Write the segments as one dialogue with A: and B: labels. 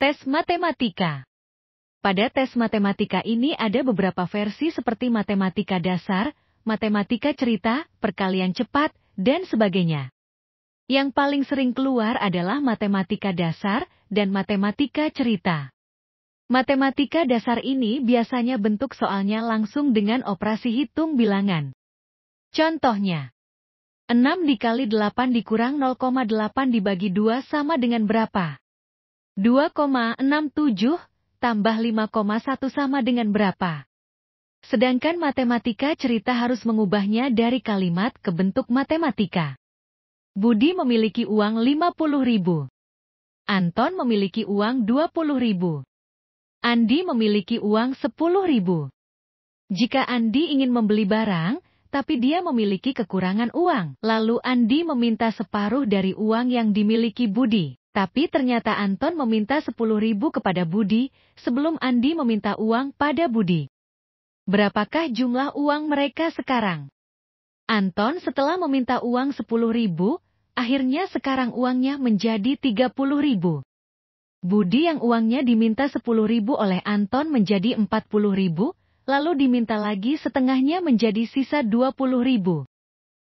A: Tes matematika. Pada tes matematika ini ada beberapa versi seperti matematika dasar, matematika cerita, perkalian cepat, dan sebagainya. Yang paling sering keluar adalah matematika dasar dan matematika cerita. Matematika dasar ini biasanya bentuk soalnya langsung dengan operasi hitung bilangan. Contohnya, 6 dikali 8 dikurang 0,8 dibagi 2 sama dengan berapa? 2,67 tambah 5,1 sama dengan berapa? Sedangkan matematika cerita harus mengubahnya dari kalimat ke bentuk matematika. Budi memiliki uang 50 ribu. Anton memiliki uang 20 ribu. Andi memiliki uang 10 ribu. Jika Andi ingin membeli barang, tapi dia memiliki kekurangan uang, lalu Andi meminta separuh dari uang yang dimiliki Budi. Tapi ternyata Anton meminta 10 ribu kepada Budi sebelum Andi meminta uang pada Budi. Berapakah jumlah uang mereka sekarang? Anton setelah meminta uang 10 ribu, akhirnya sekarang uangnya menjadi 30 ribu. Budi yang uangnya diminta 10 ribu oleh Anton menjadi 40 ribu, lalu diminta lagi setengahnya menjadi sisa 20 ribu.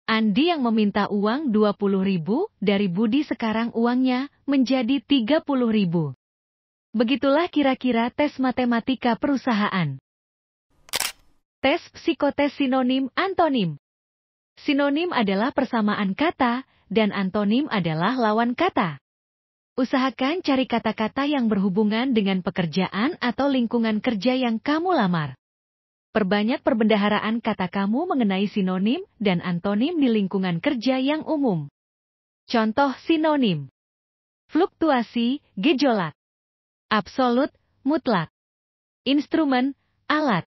A: Andi yang meminta uang 20 ribu, dari Budi sekarang uangnya menjadi 30 ribu. Begitulah kira-kira tes matematika perusahaan. Tes psikotes sinonim antonim. Sinonim adalah persamaan kata, dan antonim adalah lawan kata. Usahakan cari kata-kata yang berhubungan dengan pekerjaan atau lingkungan kerja yang kamu lamar. Perbanyak perbendaharaan kata kamu mengenai sinonim dan antonim di lingkungan kerja yang umum. Contoh sinonim. Fluktuasi, gejolak. Absolut, mutlak. Instrumen, alat.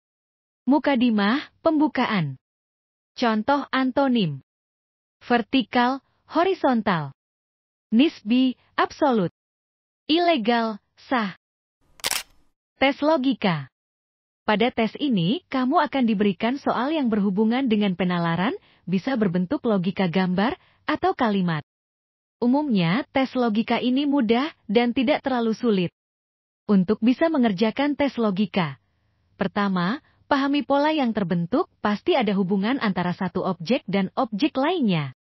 A: Mukadimah, pembukaan. Contoh antonim. Vertikal, horizontal. Nisbi, absolut. Ilegal, sah. Tes logika. Pada tes ini, kamu akan diberikan soal yang berhubungan dengan penalaran, bisa berbentuk logika gambar atau kalimat. Umumnya, tes logika ini mudah dan tidak terlalu sulit. Untuk bisa mengerjakan tes logika, pertama, pahami pola yang terbentuk, pasti ada hubungan antara satu objek dan objek lainnya.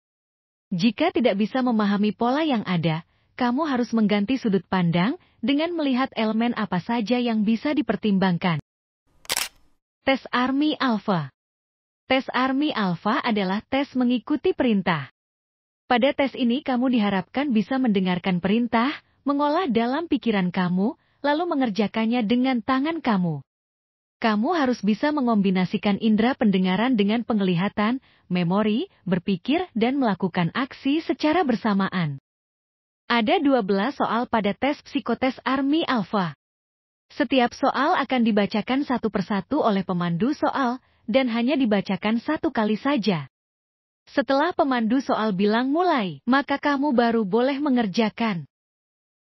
A: Jika tidak bisa memahami pola yang ada, kamu harus mengganti sudut pandang dengan melihat elemen apa saja yang bisa dipertimbangkan. Tes Army Alpha Tes Army Alpha adalah tes mengikuti perintah. Pada tes ini kamu diharapkan bisa mendengarkan perintah, mengolah dalam pikiran kamu, lalu mengerjakannya dengan tangan kamu. Kamu harus bisa mengombinasikan indera pendengaran dengan penglihatan, memori, berpikir, dan melakukan aksi secara bersamaan. Ada 12 soal pada tes psikotes Army Alpha. Setiap soal akan dibacakan satu persatu oleh pemandu soal, dan hanya dibacakan satu kali saja. Setelah pemandu soal bilang mulai, maka kamu baru boleh mengerjakan.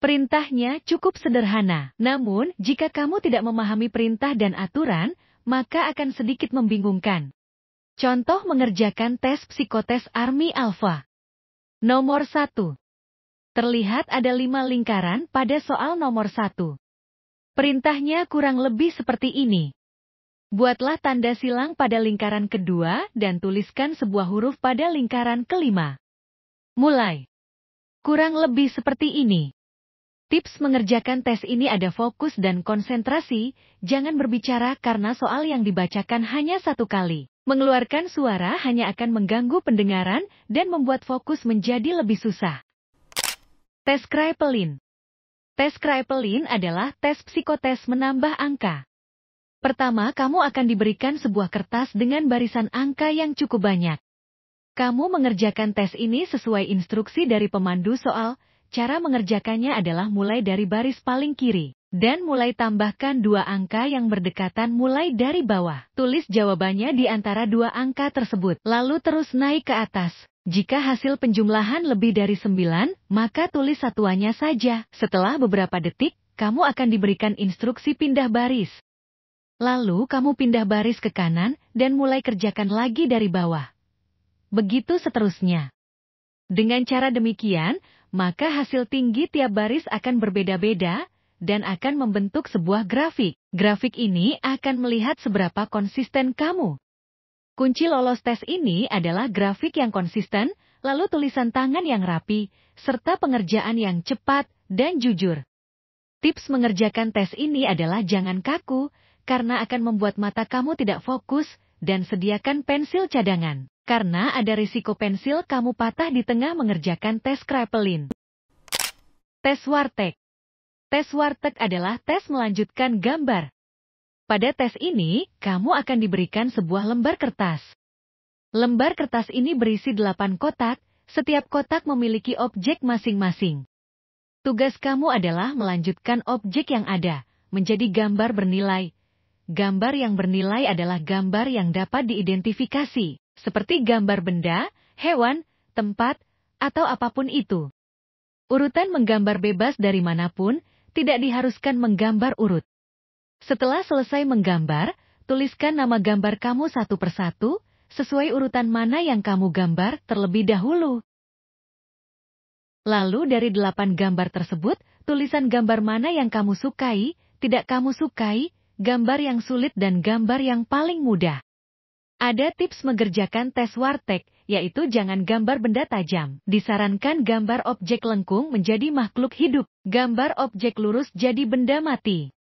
A: Perintahnya cukup sederhana, namun jika kamu tidak memahami perintah dan aturan, maka akan sedikit membingungkan. Contoh mengerjakan tes psikotes Army Alpha. Nomor 1. Terlihat ada lima lingkaran pada soal nomor 1. Perintahnya kurang lebih seperti ini. Buatlah tanda silang pada lingkaran kedua dan tuliskan sebuah huruf pada lingkaran kelima. Mulai. Kurang lebih seperti ini. Tips mengerjakan tes ini ada fokus dan konsentrasi, jangan berbicara karena soal yang dibacakan hanya satu kali. Mengeluarkan suara hanya akan mengganggu pendengaran dan membuat fokus menjadi lebih susah. Tes Kraepelin Tes Kraepelin adalah tes psikotes menambah angka. Pertama, kamu akan diberikan sebuah kertas dengan barisan angka yang cukup banyak. Kamu mengerjakan tes ini sesuai instruksi dari pemandu soal. Cara mengerjakannya adalah mulai dari baris paling kiri dan mulai tambahkan dua angka yang berdekatan mulai dari bawah. Tulis jawabannya di antara dua angka tersebut, lalu terus naik ke atas. Jika hasil penjumlahan lebih dari 9, maka tulis satuannya saja. Setelah beberapa detik, kamu akan diberikan instruksi pindah baris. Lalu kamu pindah baris ke kanan dan mulai kerjakan lagi dari bawah. Begitu seterusnya. Dengan cara demikian, maka hasil tinggi tiap baris akan berbeda-beda dan akan membentuk sebuah grafik. Grafik ini akan melihat seberapa konsisten kamu. Kunci lolos tes ini adalah grafik yang konsisten, lalu tulisan tangan yang rapi, serta pengerjaan yang cepat dan jujur. Tips mengerjakan tes ini adalah jangan kaku, karena akan membuat mata kamu tidak fokus dan sediakan pensil cadangan. Karena ada risiko pensil kamu patah di tengah mengerjakan tes krepelin. Tes Warteg. Tes Warteg adalah tes melanjutkan gambar, pada tes ini, kamu akan diberikan sebuah lembar kertas. Lembar kertas ini berisi delapan kotak, setiap kotak memiliki objek masing-masing. Tugas kamu adalah melanjutkan objek yang ada, menjadi gambar bernilai. Gambar yang bernilai adalah gambar yang dapat diidentifikasi, seperti gambar benda, hewan, tempat, atau apapun itu. Urutan menggambar bebas dari manapun, tidak diharuskan menggambar urut. Setelah selesai menggambar, tuliskan nama gambar kamu satu persatu, sesuai urutan mana yang kamu gambar terlebih dahulu. Lalu dari delapan gambar tersebut, tulisan gambar mana yang kamu sukai, tidak kamu sukai, gambar yang sulit dan gambar yang paling mudah. Ada tips mengerjakan tes Warteg, yaitu jangan gambar benda tajam. Disarankan gambar objek lengkung menjadi makhluk hidup, gambar objek lurus jadi benda mati.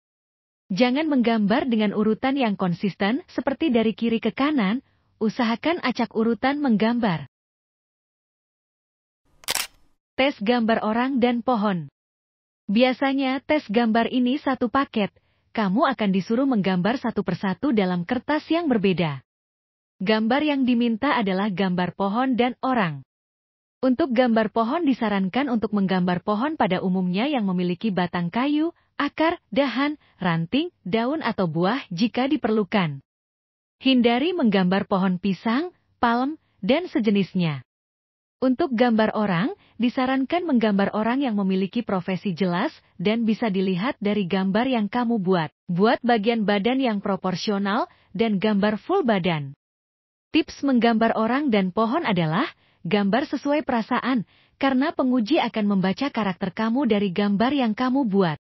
A: Jangan menggambar dengan urutan yang konsisten seperti dari kiri ke kanan, usahakan acak urutan menggambar. Tes gambar orang dan pohon Biasanya tes gambar ini satu paket, kamu akan disuruh menggambar satu persatu dalam kertas yang berbeda. Gambar yang diminta adalah gambar pohon dan orang. Untuk gambar pohon disarankan untuk menggambar pohon pada umumnya yang memiliki batang kayu, akar, dahan, ranting, daun atau buah jika diperlukan. Hindari menggambar pohon pisang, palm, dan sejenisnya. Untuk gambar orang, disarankan menggambar orang yang memiliki profesi jelas dan bisa dilihat dari gambar yang kamu buat. Buat bagian badan yang proporsional dan gambar full badan. Tips menggambar orang dan pohon adalah gambar sesuai perasaan, karena penguji akan membaca karakter kamu dari gambar yang kamu buat.